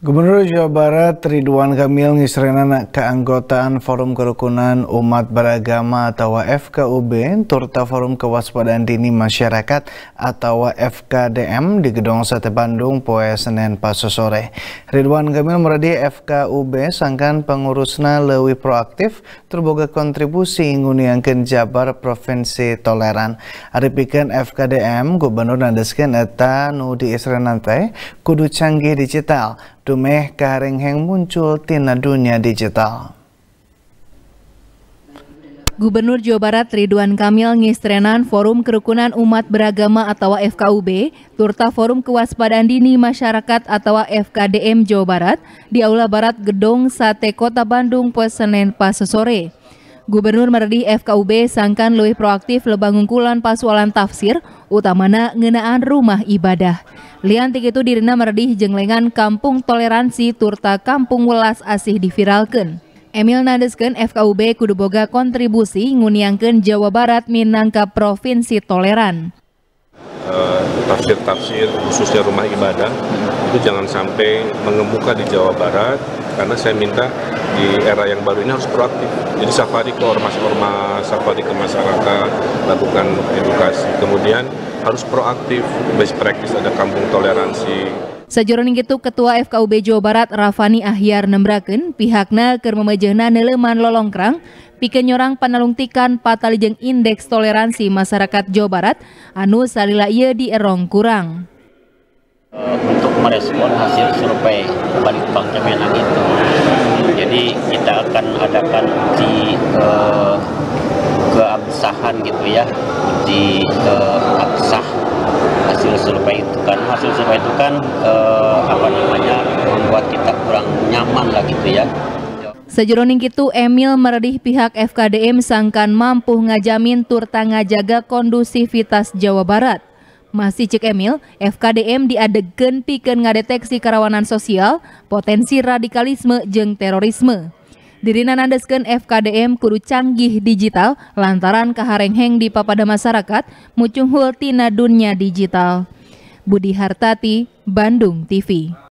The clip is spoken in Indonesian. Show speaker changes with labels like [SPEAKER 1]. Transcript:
[SPEAKER 1] Gubernur Jawa Barat Ridwan Kamil ngisrenana keanggotaan Forum Kerukunan Umat Beragama atau FKUB turta Forum Kewaspadaan Dini Masyarakat atau FKDM di Gedung Sate Bandung Poe Senin Paso sore. Ridwan Kamil meradi FKUB sangkan pengurusna lewi proaktif terboga kontribusi nguniangkeun Jabar Provinsi Toleran. Ari FKDM Gubernur Nandeskin eta Nudi Isrenante kudu canggih digital dumeh karing heng muncul tina dunia digital.
[SPEAKER 2] Gubernur Jawa Barat Ridwan Kamil ngistrenan Forum Kerukunan Umat Beragama atau FKUB, turta Forum Kewaspadaan Dini Masyarakat atau FKDM Jawa Barat di Aula Barat Gedung Sate Kota Bandung Pos Senen pas sore. Gubernur Merdi FKUB sangkan lebih proaktif lebangungkulan pasualan tafsir, utamana ngenaan rumah ibadah. Liantik itu dirina Merdi jenglengan Kampung Toleransi Turta Kampung Welas Asih diviralkan. Emil Nadesken FKUB Kuduboga kontribusi nguniangkan Jawa Barat minangka Provinsi Toleran.
[SPEAKER 3] Eh, tafsir-tafsir khususnya rumah ibadah itu jangan sampai mengemuka di Jawa Barat karena saya minta di era yang baru ini harus proaktif. Jadi safari ke ormas-ormas, safari ke masyarakat, lakukan edukasi. Kemudian harus proaktif, best practice ada kampung toleransi.
[SPEAKER 2] ini itu Ketua FKUB Jawa Barat Rafani Ahyar nembraken pihaknya keur memejehna neleman lolongkrang pikir nyorang panalungtikan patalijeng indeks toleransi masyarakat Jawa Barat anu salila di erong kurang.
[SPEAKER 4] Eh, untuk merespon hasil survei balik bank Kemenang diadakan uji uh, eh, keabsahan gitu ya uji keabsah eh, hasil survei itu kan hasil survei itu kan uh, apa namanya membuat kita kurang nyaman lah gitu ya
[SPEAKER 2] sejroning itu Emil meredih pihak FKDM sangkan mampu ngajamin turta ngajaga kondusivitas Jawa Barat. Masih cek Emil, FKDM diadegen piken ngadeteksi karawanan sosial, potensi radikalisme jeng terorisme. Dirina nandeskeun FKDM kudu canggih digital lantaran kaharengheng di papada masyarakat mucunghul tina dunia digital. Budi Hartati, Bandung TV.